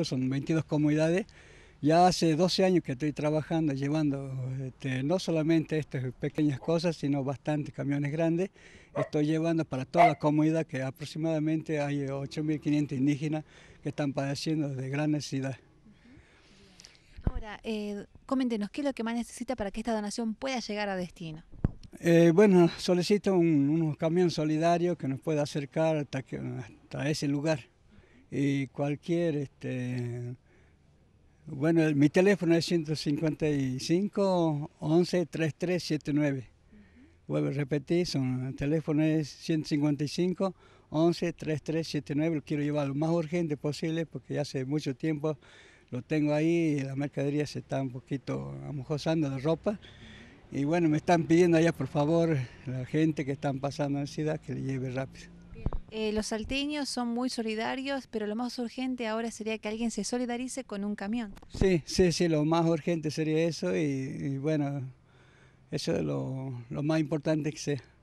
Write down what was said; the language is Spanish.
Pues, son 22 comunidades. Ya hace 12 años que estoy trabajando, llevando este, no solamente estas pequeñas cosas, sino bastantes camiones grandes. Estoy llevando para toda la comunidad, que aproximadamente hay 8.500 indígenas que están padeciendo de gran necesidad. Ahora, eh, coméntenos, ¿qué es lo que más necesita para que esta donación pueda llegar a destino? Eh, bueno, solicito un, camión solidario que nos pueda acercar hasta ese lugar y cualquier, este, bueno, mi teléfono es 155 11 3379. Vuelvo a repetir, son, el teléfono es 155 11 3379. Lo quiero llevar lo más urgente posible porque ya hace mucho tiempo lo tengo ahí y la mercadería se está un poquito amojosando de ropa. Y bueno, me están pidiendo allá, por favor, la gente que están pasando en ciudad que le lleve rápido. Eh, los salteños son muy solidarios, pero lo más urgente ahora sería que alguien se solidarice con un camión. Sí, sí, sí, lo más urgente sería eso y, bueno, eso es lo, lo más importante que sea.